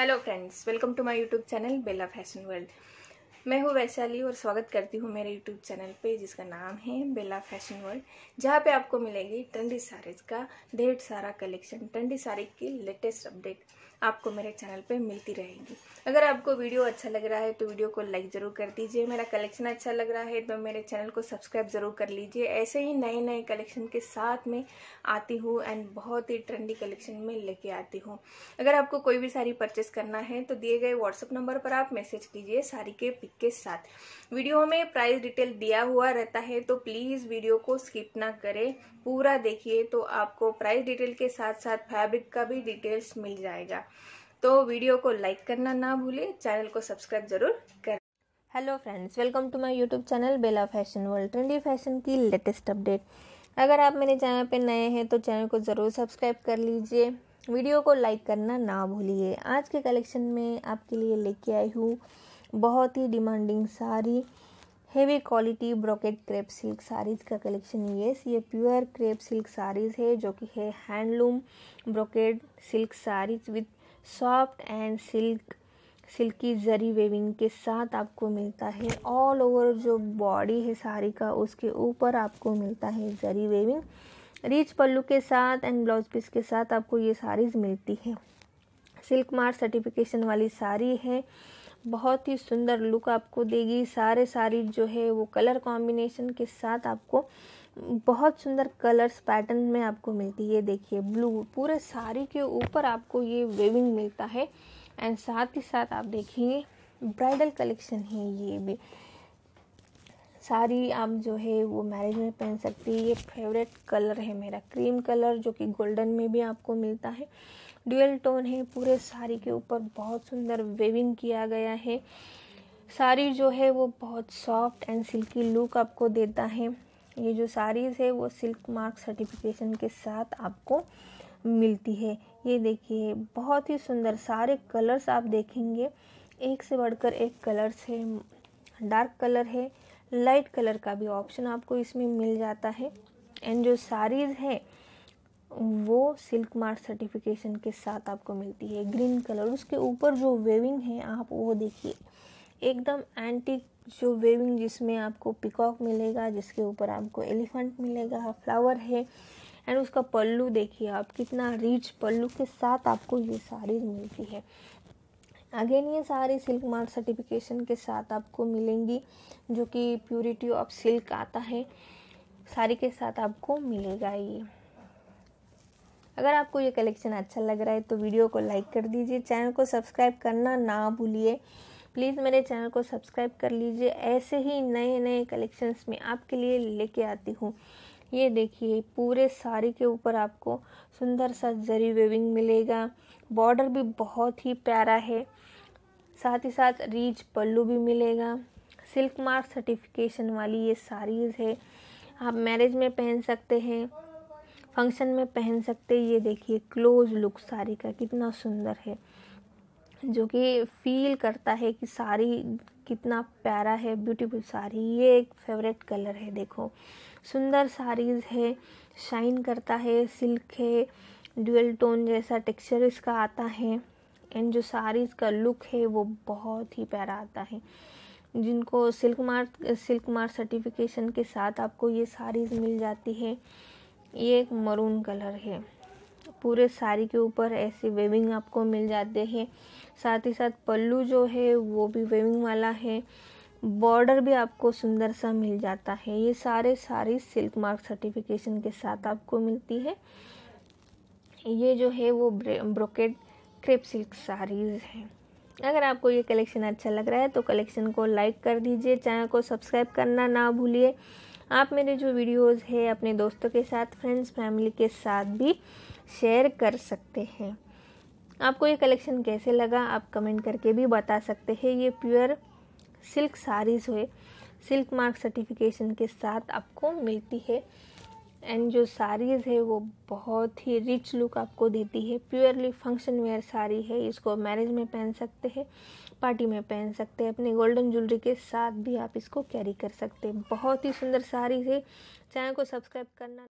hello friends welcome to my YouTube channel Bela fashion world मैं हूँ वैशाली और स्वागत करती हूँ मेरे यूट्यूब चैनल पे जिसका नाम है बेला फैशन वर्ल्ड जहाँ पे आपको मिलेगी ट्रेंडी साड़ीज़ का ढेर सारा कलेक्शन ट्रेंडी साड़ी की लेटेस्ट अपडेट आपको मेरे चैनल पे मिलती रहेगी अगर आपको वीडियो अच्छा लग रहा है तो वीडियो को लाइक ज़रूर कर दीजिए मेरा कलेक्शन अच्छा लग रहा है तो मेरे चैनल को सब्सक्राइब ज़रूर कर लीजिए ऐसे ही नए नए कलेक्शन के साथ में आती हूँ एंड बहुत ही ट्रेंडी कलेक्शन में लेके आती हूँ अगर आपको कोई भी साड़ी परचेस करना है तो दिए गए व्हाट्सअप नंबर पर आप मैसेज कीजिए साड़ी के पिक के साथ वीडियो में प्राइस डिटेल दिया हुआ रहता है तो प्लीज़ वीडियो को स्किप ना करें पूरा देखिए तो आपको प्राइस डिटेल के साथ साथ फैब्रिक का भी डिटेल्स मिल जाएगा तो वीडियो को लाइक करना ना भूले चैनल को सब्सक्राइब जरूर करें hello friends welcome to my YouTube channel Bela fashion world trendy fashion की लेटेस्ट अपडेट अगर आप मेरे चैनल पर नए हैं तो चैनल को ज़रूर सब्सक्राइब कर लीजिए वीडियो को लाइक करना ना भूलिए आज के कलेक्शन में आपके लिए लेके आई हूँ बहुत ही demanding sari heavy quality brocade crepe silk saris का कलेक्शन येस ये प्योर क्रेप सिल्क साड़ीज़ है जो कि है handloom brocade silk saris with soft and silk silky zari weaving के साथ आपको मिलता है ऑल ओवर जो बॉडी है साड़ी का उसके ऊपर आपको मिलता है जरी वेविंग रीच पल्लू के साथ एंड ब्लाउज पीस के साथ आपको ये साड़ीज़ मिलती है सिल्क मार सर्टिफिकेशन वाली साड़ी है बहुत ही सुंदर लुक आपको देगी सारे साड़ी जो है वो कलर कॉम्बिनेशन के साथ आपको बहुत सुंदर कलर्स पैटर्न में आपको मिलती है देखिए ब्लू पूरे साड़ी के ऊपर आपको ये वेविंग मिलता है एंड साथ ही साथ आप देखिए ब्राइडल कलेक्शन है ये भी साड़ी आप जो है वो मैरिज में पहन सकती है ये फेवरेट कलर है मेरा क्रीम कलर जो कि गोल्डन में भी आपको मिलता है ड्यूअल टोन है पूरे साड़ी के ऊपर बहुत सुंदर वेविंग किया गया है साड़ी जो है वो बहुत सॉफ्ट एंड सिल्की लुक आपको देता है ये जो साड़ीज़ है वो सिल्क मार्क सर्टिफिकेशन के साथ आपको मिलती है ये देखिए बहुत ही सुंदर सारे कलर्स आप देखेंगे एक से बढ़कर एक कलर्स है डार्क कलर है लाइट कलर का भी ऑप्शन आपको इसमें मिल जाता है एंड जो साड़ीज़ है वो सिल्क मार्क सर्टिफिकेशन के साथ आपको मिलती है ग्रीन कलर उसके ऊपर जो वेविंग है आप वो देखिए एकदम एंटीक जो वेविंग जिसमें आपको पिकॉक मिलेगा जिसके ऊपर आपको एलिफेंट मिलेगा फ्लावर है एंड उसका पल्लू देखिए आप कितना रिच पल्लू के साथ आपको ये साड़ी मिलती है अगेन ये सारी सिल्क मार्क सर्टिफिकेशन के साथ आपको मिलेंगी जो कि प्योरिटी ऑफ सिल्क आता है साड़ी के साथ आपको मिलेगा ये अगर आपको ये कलेक्शन अच्छा लग रहा है तो वीडियो को लाइक कर दीजिए चैनल को सब्सक्राइब करना ना भूलिए प्लीज़ मेरे चैनल को सब्सक्राइब कर लीजिए ऐसे ही नए नए कलेक्शंस में आपके लिए लेके आती हूँ ये देखिए पूरे साड़ी के ऊपर आपको सुंदर सा जरी वेविंग मिलेगा बॉर्डर भी बहुत ही प्यारा है साथ ही साथ रीच पल्लू भी मिलेगा सिल्क मार्क सर्टिफिकेशन वाली ये साड़ीज़ है आप मैरिज में पहन सकते हैं फंक्शन में पहन सकते हैं ये देखिए क्लोज लुक साड़ी का कितना सुंदर है जो कि फील करता है कि साड़ी कितना प्यारा है ब्यूटीफुल साड़ी ये एक फेवरेट कलर है देखो सुंदर साड़ीज़ है शाइन करता है सिल्क है ड्यूअल टोन जैसा टेक्सचर इसका आता है एंड जो साड़ीज़ का लुक है वो बहुत ही प्यारा आता है जिनको सिल्क मार सिल्क मार सर्टिफिकेशन के साथ आपको ये साड़ीज़ मिल जाती है ये एक मरून कलर है पूरे साड़ी के ऊपर ऐसी वेविंग आपको मिल जाते हैं साथ ही साथ पल्लू जो है वो भी वेविंग वाला है बॉर्डर भी आपको सुंदर सा मिल जाता है ये सारे सारी सिल्क मार्क सर्टिफिकेशन के साथ आपको मिलती है ये जो है वो ब्रोकेट क्रेप सिल्क साड़ीज़ है अगर आपको ये कलेक्शन अच्छा लग रहा है तो कलेक्शन को लाइक कर दीजिए चैनल को सब्सक्राइब करना ना भूलिए आप मेरे जो वीडियोस है अपने दोस्तों के साथ फ्रेंड्स फैमिली के साथ भी शेयर कर सकते हैं आपको ये कलेक्शन कैसे लगा आप कमेंट करके भी बता सकते हैं ये प्योर सिल्क साड़ीज़ हुए सिल्क मार्क सर्टिफिकेशन के साथ आपको मिलती है एंड जो साड़ीज़ है वो बहुत ही रिच लुक आपको देती है प्योरली फंक्शन वेयर साड़ी है इसको मैरिज में पहन सकते हैं पार्टी में पहन सकते हैं अपने गोल्डन ज्वेलरी के साथ भी आप इसको कैरी कर सकते हैं बहुत ही सुंदर साड़ी है चैनल को सब्सक्राइब करना